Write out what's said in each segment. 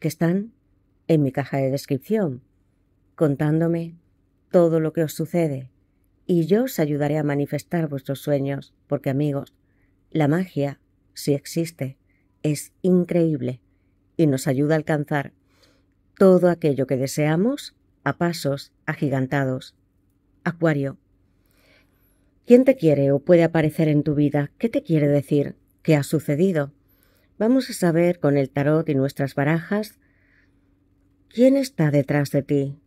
que están en mi caja de descripción, contándome todo lo que os sucede y yo os ayudaré a manifestar vuestros sueños, porque amigos, la magia, si existe, es increíble y nos ayuda a alcanzar todo aquello que deseamos a pasos agigantados. Acuario. ¿Quién te quiere o puede aparecer en tu vida? ¿Qué te quiere decir? ¿Qué ha sucedido? Vamos a saber con el tarot y nuestras barajas quién está detrás de ti.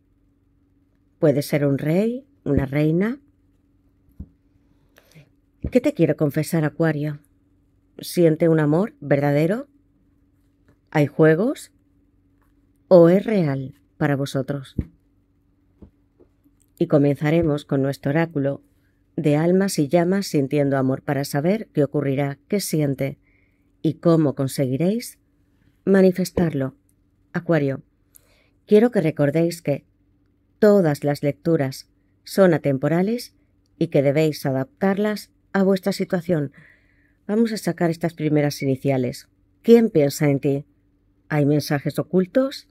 Puede ser un rey, una reina. ¿Qué te quiero confesar, Acuario? ¿Siente un amor verdadero? ¿Hay juegos? ¿O es real para vosotros? Y comenzaremos con nuestro oráculo de almas y llamas sintiendo amor para saber qué ocurrirá, qué siente, ¿Y cómo conseguiréis? Manifestarlo. Acuario. Quiero que recordéis que todas las lecturas son atemporales y que debéis adaptarlas a vuestra situación. Vamos a sacar estas primeras iniciales. ¿Quién piensa en ti? ¿Hay mensajes ocultos?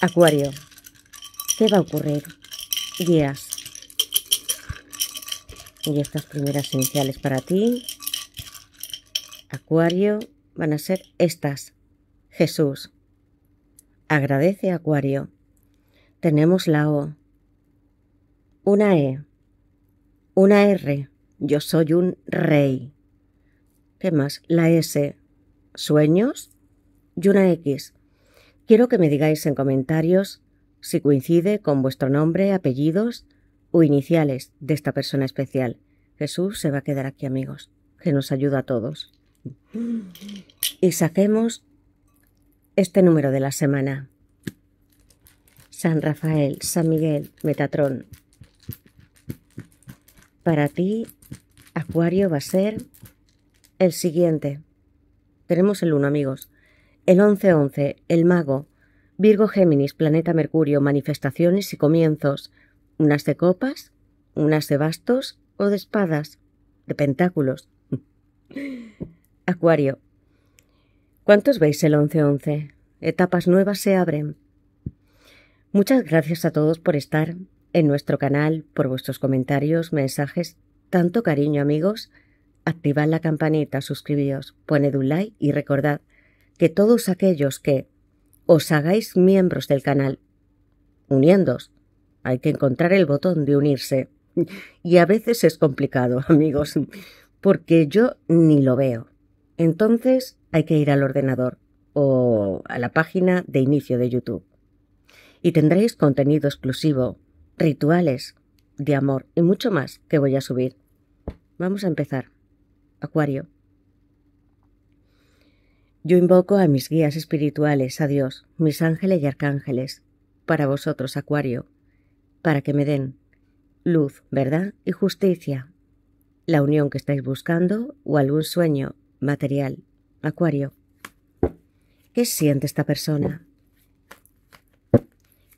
Acuario. ¿Qué va a ocurrir? Guías. Y estas primeras iniciales para ti. Acuario van a ser estas. Jesús. Agradece, Acuario. Tenemos la O. Una E. Una R. Yo soy un rey. ¿Qué más? La S. Sueños. Y una X. Quiero que me digáis en comentarios si coincide con vuestro nombre, apellidos o iniciales de esta persona especial. Jesús se va a quedar aquí, amigos, que nos ayuda a todos. Y saquemos este número de la semana. San Rafael, San Miguel, Metatrón. Para ti, Acuario, va a ser el siguiente. Tenemos el 1, amigos. El 11-11, el mago. Virgo Géminis, planeta Mercurio, manifestaciones y comienzos. Unas de copas, unas de bastos o de espadas, de pentáculos. Acuario. ¿Cuántos veis el 11-11? Etapas nuevas se abren. Muchas gracias a todos por estar en nuestro canal, por vuestros comentarios, mensajes. Tanto cariño, amigos. Activad la campanita, suscribíos, poned un like y recordad que todos aquellos que os hagáis miembros del canal, uniéndos, hay que encontrar el botón de unirse. Y a veces es complicado, amigos, porque yo ni lo veo. Entonces hay que ir al ordenador o a la página de inicio de YouTube. Y tendréis contenido exclusivo, rituales de amor y mucho más que voy a subir. Vamos a empezar. Acuario. Yo invoco a mis guías espirituales, a Dios, mis ángeles y arcángeles, para vosotros, Acuario, para que me den luz, verdad y justicia, la unión que estáis buscando o algún sueño Material. Acuario. ¿Qué siente esta persona?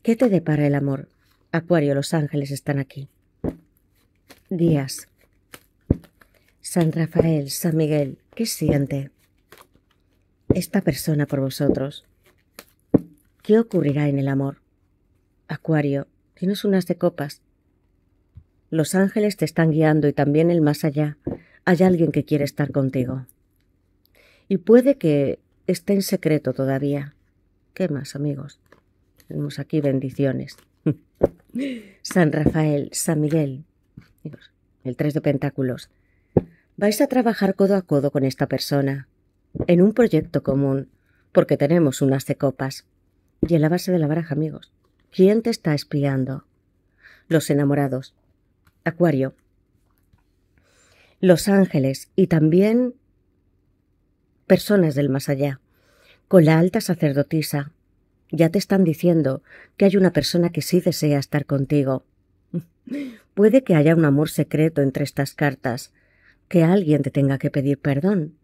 ¿Qué te depara el amor? Acuario, los ángeles están aquí. Días. San Rafael, San Miguel, ¿qué siente esta persona por vosotros? ¿Qué ocurrirá en el amor? Acuario, tienes unas de copas. Los ángeles te están guiando y también el más allá. Hay alguien que quiere estar contigo. Y puede que esté en secreto todavía. ¿Qué más, amigos? Tenemos aquí bendiciones. San Rafael, San Miguel, el tres de pentáculos. Vais a trabajar codo a codo con esta persona, en un proyecto común, porque tenemos unas de copas. Y en la base de la baraja, amigos. ¿Quién te está espiando? Los enamorados. Acuario. Los ángeles y también personas del más allá, con la alta sacerdotisa. Ya te están diciendo que hay una persona que sí desea estar contigo. Puede que haya un amor secreto entre estas cartas, que alguien te tenga que pedir perdón,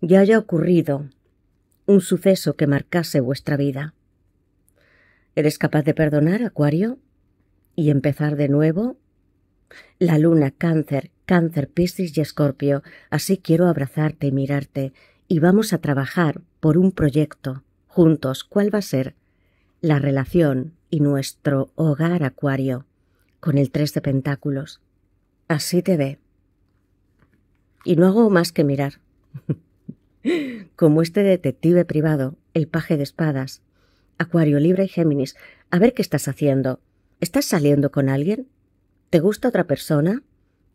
ya haya ocurrido un suceso que marcase vuestra vida. ¿Eres capaz de perdonar, Acuario? ¿Y empezar de nuevo? La luna, cáncer, cáncer, piscis y escorpio, así quiero abrazarte y mirarte, y vamos a trabajar por un proyecto juntos. ¿Cuál va a ser? La relación y nuestro hogar acuario con el tres de pentáculos. Así te ve. Y no hago más que mirar. Como este detective privado, el paje de espadas, Acuario, Libra y Géminis, a ver qué estás haciendo. ¿Estás saliendo con alguien? ¿Te gusta otra persona?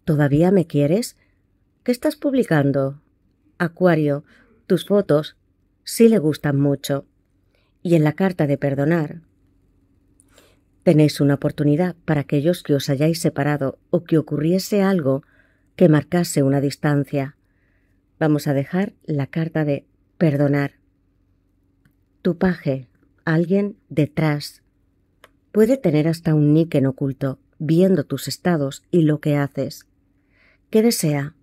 ¿Todavía me quieres? ¿Qué estás publicando? Acuario, tus fotos sí le gustan mucho. Y en la carta de perdonar tenéis una oportunidad para aquellos que os hayáis separado o que ocurriese algo que marcase una distancia. Vamos a dejar la carta de perdonar. Tu paje, alguien detrás, puede tener hasta un nick oculto, viendo tus estados y lo que haces. ¿Qué desea?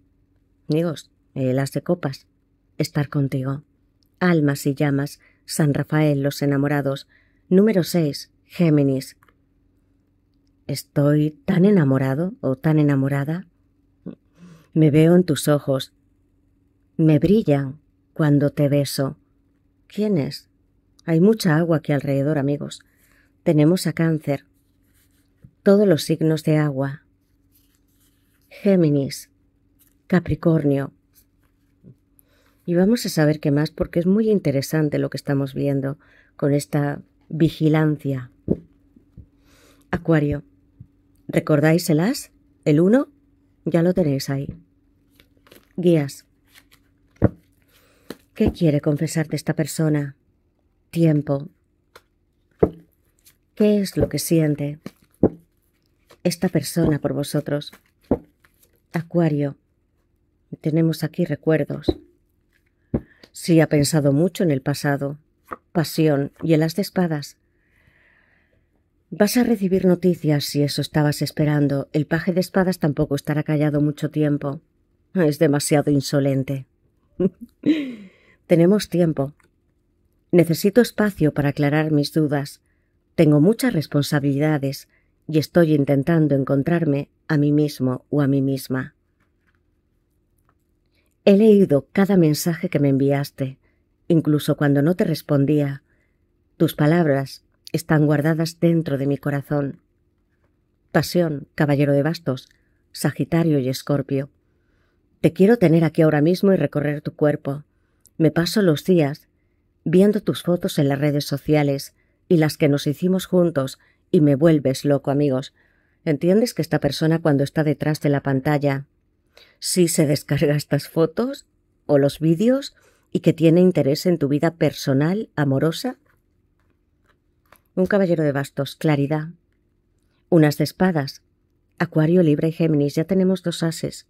Amigos, él eh, hace copas estar contigo. Almas y llamas, San Rafael, los enamorados. Número 6. Géminis. ¿Estoy tan enamorado o tan enamorada? Me veo en tus ojos. Me brillan cuando te beso. ¿Quién es? Hay mucha agua aquí alrededor, amigos. Tenemos a cáncer. Todos los signos de agua. Géminis, Capricornio, y vamos a saber qué más porque es muy interesante lo que estamos viendo con esta vigilancia. Acuario. ¿Recordáis el as? ¿El 1? Ya lo tenéis ahí. Guías. ¿Qué quiere confesarte esta persona? Tiempo. ¿Qué es lo que siente esta persona por vosotros? Acuario. Tenemos aquí recuerdos. Sí ha pensado mucho en el pasado, pasión y en las de espadas. Vas a recibir noticias si eso estabas esperando. El paje de espadas tampoco estará callado mucho tiempo. Es demasiado insolente. Tenemos tiempo. Necesito espacio para aclarar mis dudas. Tengo muchas responsabilidades y estoy intentando encontrarme a mí mismo o a mí misma. He leído cada mensaje que me enviaste, incluso cuando no te respondía. Tus palabras están guardadas dentro de mi corazón. Pasión, caballero de bastos, Sagitario y Escorpio. Te quiero tener aquí ahora mismo y recorrer tu cuerpo. Me paso los días viendo tus fotos en las redes sociales y las que nos hicimos juntos y me vuelves loco, amigos. ¿Entiendes que esta persona cuando está detrás de la pantalla si se descarga estas fotos o los vídeos y que tiene interés en tu vida personal, amorosa? Un caballero de bastos, claridad. Unas de espadas. Acuario, Libra y Géminis, ya tenemos dos ases.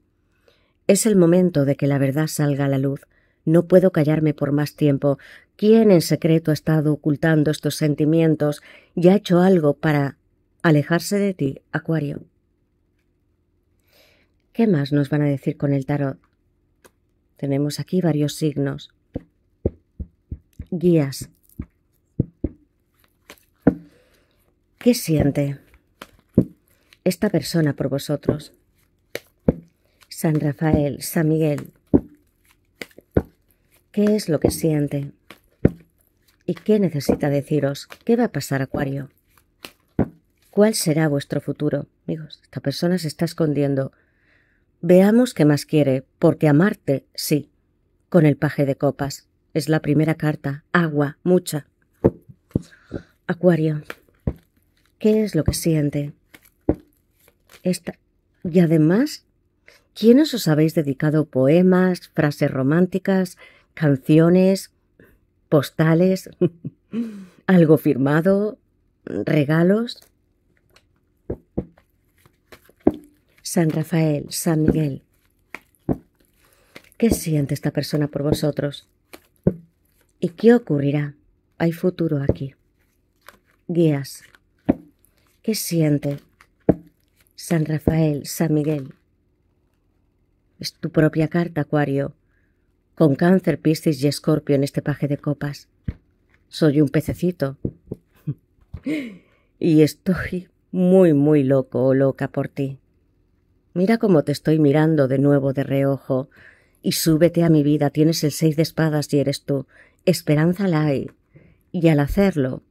Es el momento de que la verdad salga a la luz. No puedo callarme por más tiempo. ¿Quién en secreto ha estado ocultando estos sentimientos y ha hecho algo para alejarse de ti, Acuario? ¿Qué más nos van a decir con el tarot? Tenemos aquí varios signos. Guías. ¿Qué siente esta persona por vosotros? San Rafael, San Miguel. ¿Qué es lo que siente? ¿Y qué necesita deciros? ¿Qué va a pasar, Acuario? ¿Cuál será vuestro futuro? Amigos, esta persona se está escondiendo. Veamos qué más quiere, porque amarte, sí. Con el paje de copas. Es la primera carta. Agua, mucha. Acuario. ¿Qué es lo que siente? Esta. Y además, ¿quiénes os habéis dedicado poemas, frases románticas, canciones, postales, algo firmado, regalos? San Rafael, San Miguel. ¿Qué siente esta persona por vosotros? ¿Y qué ocurrirá? Hay futuro aquí. Guías. ¿Qué siente San Rafael, San Miguel? Es tu propia carta, Acuario, con cáncer, piscis y escorpio en este paje de copas. Soy un pececito. y estoy muy, muy loco o loca por ti. Mira cómo te estoy mirando de nuevo de reojo. Y súbete a mi vida, tienes el seis de espadas y eres tú. Esperanza la hay. Y al hacerlo,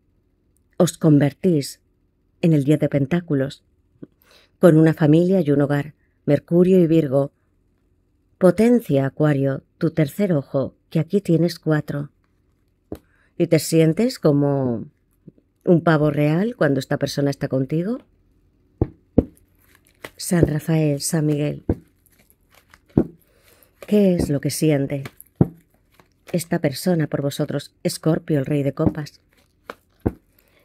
os convertís en el diez de pentáculos, con una familia y un hogar, Mercurio y Virgo. Potencia, Acuario, tu tercer ojo, que aquí tienes cuatro. Y te sientes como un pavo real cuando esta persona está contigo. San Rafael, San Miguel. ¿Qué es lo que siente esta persona por vosotros, Escorpio, el rey de copas?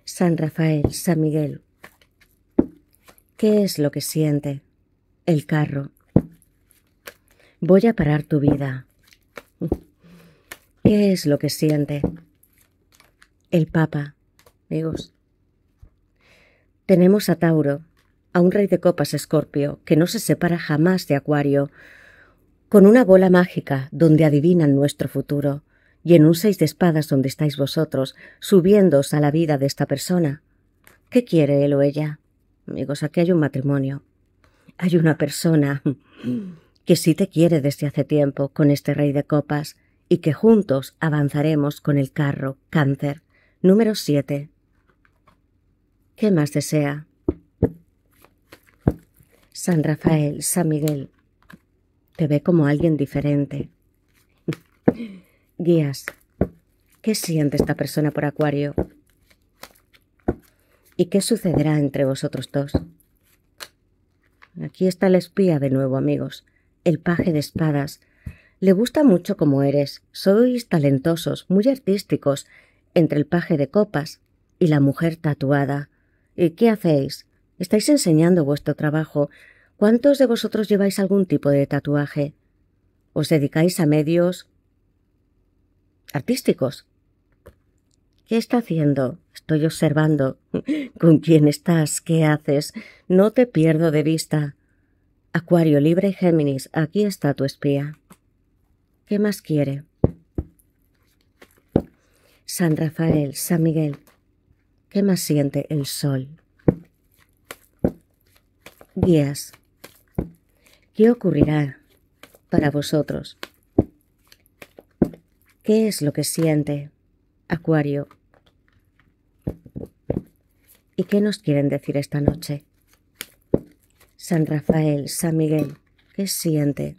San Rafael, San Miguel. ¿Qué es lo que siente el carro? Voy a parar tu vida. ¿Qué es lo que siente el Papa, amigos? Tenemos a Tauro, a un rey de copas escorpio que no se separa jamás de acuario, con una bola mágica donde adivinan nuestro futuro, y en un seis de espadas donde estáis vosotros, subiéndoos a la vida de esta persona. ¿Qué quiere él o ella? Amigos, aquí hay un matrimonio. Hay una persona que sí te quiere desde hace tiempo con este rey de copas y que juntos avanzaremos con el carro cáncer número siete ¿Qué más desea? San Rafael, San Miguel. Te ve como alguien diferente. Guías, ¿qué siente esta persona por Acuario? ¿Y qué sucederá entre vosotros dos? Aquí está el espía de nuevo, amigos, el paje de espadas. Le gusta mucho como eres. Sois talentosos, muy artísticos, entre el paje de copas y la mujer tatuada. ¿Y qué hacéis? Estáis enseñando vuestro trabajo. ¿Cuántos de vosotros lleváis algún tipo de tatuaje? ¿Os dedicáis a medios artísticos? ¿Qué está haciendo? Estoy observando. ¿Con quién estás? ¿Qué haces? No te pierdo de vista. Acuario, Libre y Géminis, aquí está tu espía. ¿Qué más quiere? San Rafael, San Miguel. ¿Qué más siente el sol? días. ¿Qué ocurrirá para vosotros? ¿Qué es lo que siente Acuario? ¿Y qué nos quieren decir esta noche? San Rafael, San Miguel, ¿qué siente?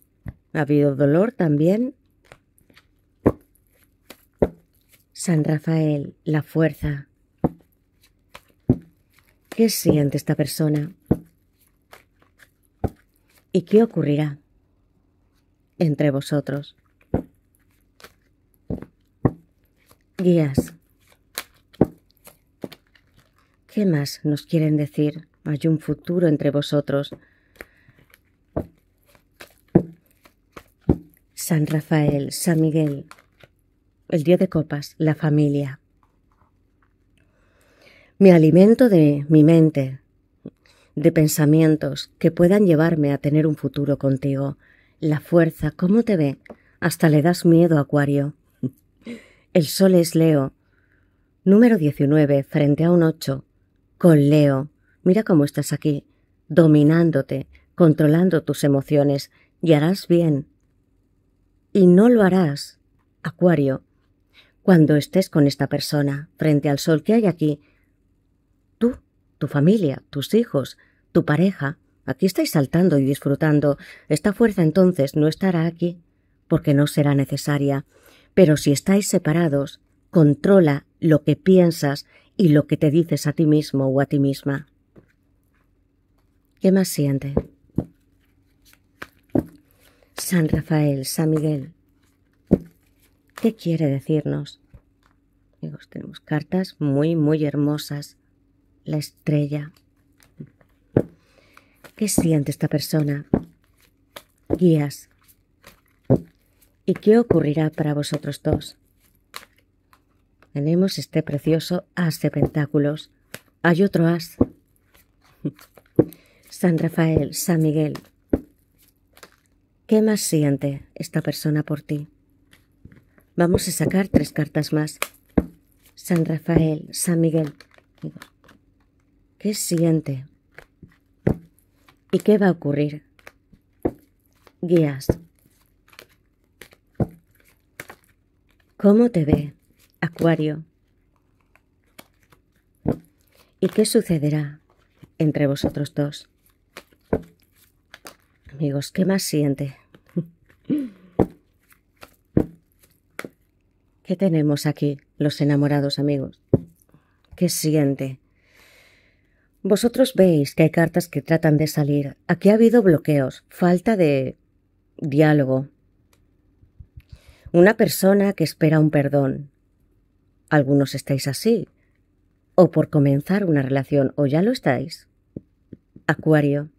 ¿Ha habido dolor también? San Rafael, la fuerza. ¿Qué siente esta persona? ¿Y qué ocurrirá entre vosotros? Guías. ¿Qué más nos quieren decir? Hay un futuro entre vosotros. San Rafael, San Miguel, el Día de Copas, la familia. Me alimento de mi mente, de pensamientos que puedan llevarme a tener un futuro contigo. La fuerza, ¿cómo te ve? Hasta le das miedo, Acuario. El sol es Leo. Número 19 frente a un 8. Con Leo. Mira cómo estás aquí, dominándote, controlando tus emociones, y harás bien. Y no lo harás, Acuario, cuando estés con esta persona, frente al sol que hay aquí. Tú, tu familia, tus hijos, tu pareja, aquí estáis saltando y disfrutando, esta fuerza entonces no estará aquí, porque no será necesaria. Pero si estáis separados, controla lo que piensas y lo que te dices a ti mismo o a ti misma. ¿Qué más siente? San Rafael, San Miguel. ¿Qué quiere decirnos? tenemos cartas muy, muy hermosas. La estrella, ¿Qué siente esta persona? Guías. ¿Y qué ocurrirá para vosotros dos? Tenemos este precioso as de pentáculos. Hay otro as. San Rafael, San Miguel. ¿Qué más siente esta persona por ti? Vamos a sacar tres cartas más. San Rafael, San Miguel. ¿Qué siente ¿Y qué va a ocurrir? Guías. ¿Cómo te ve, Acuario? ¿Y qué sucederá entre vosotros dos? Amigos, ¿qué más siente? ¿Qué tenemos aquí, los enamorados amigos? ¿Qué siente? Vosotros veis que hay cartas que tratan de salir. Aquí ha habido bloqueos, falta de diálogo. Una persona que espera un perdón. Algunos estáis así. O por comenzar una relación, o ya lo estáis. Acuario.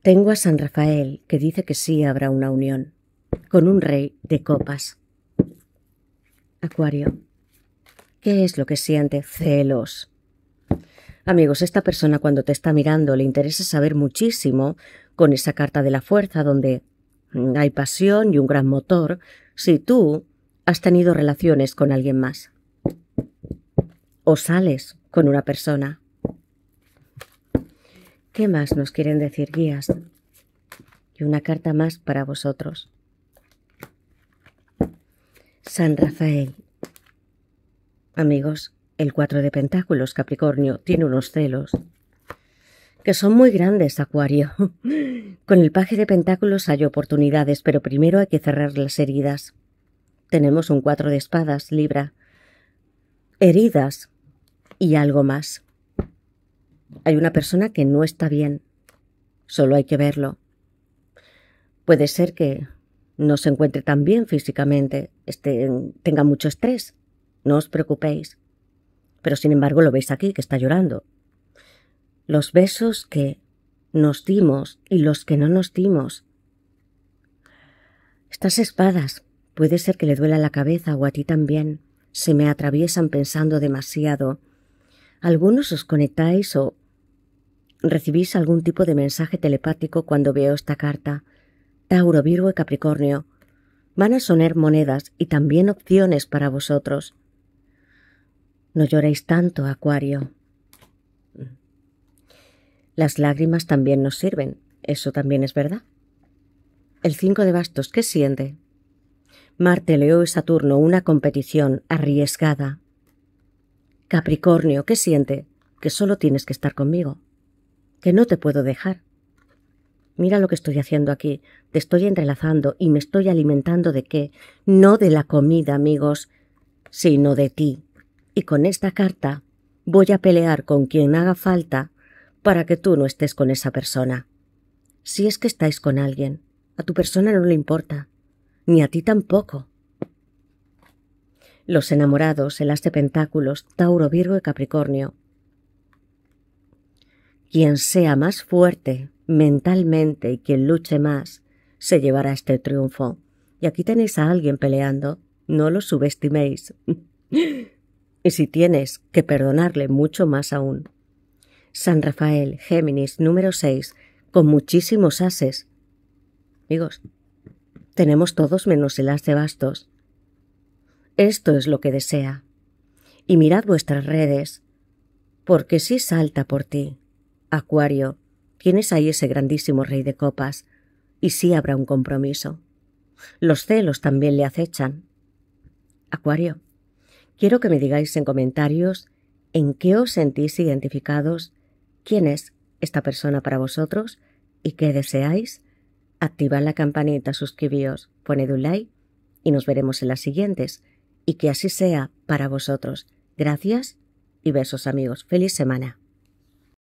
Tengo a San Rafael, que dice que sí habrá una unión, con un rey de copas. Acuario. ¿Qué es lo que siente? Celos Amigos, esta persona cuando te está mirando le interesa saber muchísimo con esa carta de la fuerza donde mm, hay pasión y un gran motor si tú has tenido relaciones con alguien más o sales con una persona. ¿Qué más nos quieren decir guías? Y una carta más para vosotros. San Rafael. Amigos, el cuatro de pentáculos, Capricornio, tiene unos celos que son muy grandes, Acuario. Con el paje de pentáculos hay oportunidades, pero primero hay que cerrar las heridas. Tenemos un cuatro de espadas, Libra. Heridas y algo más. Hay una persona que no está bien. Solo hay que verlo. Puede ser que no se encuentre tan bien físicamente, tenga mucho estrés. No os preocupéis pero sin embargo lo veis aquí, que está llorando. Los besos que nos dimos y los que no nos dimos. Estas espadas, puede ser que le duela la cabeza o a ti también, se me atraviesan pensando demasiado. Algunos os conectáis o recibís algún tipo de mensaje telepático cuando veo esta carta. Tauro, Virgo y Capricornio. Van a sonar monedas y también opciones para vosotros. No lloréis tanto, Acuario. Las lágrimas también nos sirven, eso también es verdad. El cinco de bastos, ¿qué siente? Marte, Leo y Saturno, una competición arriesgada. Capricornio, ¿qué siente? Que solo tienes que estar conmigo, que no te puedo dejar. Mira lo que estoy haciendo aquí, te estoy entrelazando y me estoy alimentando de qué? No de la comida, amigos, sino de ti, y con esta carta voy a pelear con quien haga falta para que tú no estés con esa persona. Si es que estáis con alguien, a tu persona no le importa, ni a ti tampoco. Los enamorados, el as de pentáculos, Tauro, Virgo y Capricornio. Quien sea más fuerte mentalmente y quien luche más, se llevará este triunfo. Y aquí tenéis a alguien peleando, no lo subestiméis y si tienes que perdonarle mucho más aún. San Rafael, Géminis, número 6, con muchísimos ases. Amigos, tenemos todos menos el as de bastos. Esto es lo que desea. Y mirad vuestras redes, porque sí salta por ti. Acuario, tienes ahí ese grandísimo rey de copas, y sí habrá un compromiso. Los celos también le acechan. Acuario, Quiero que me digáis en comentarios en qué os sentís identificados, quién es esta persona para vosotros y qué deseáis. Activad la campanita, suscribíos, poned un like y nos veremos en las siguientes. Y que así sea para vosotros. Gracias y besos amigos. Feliz semana.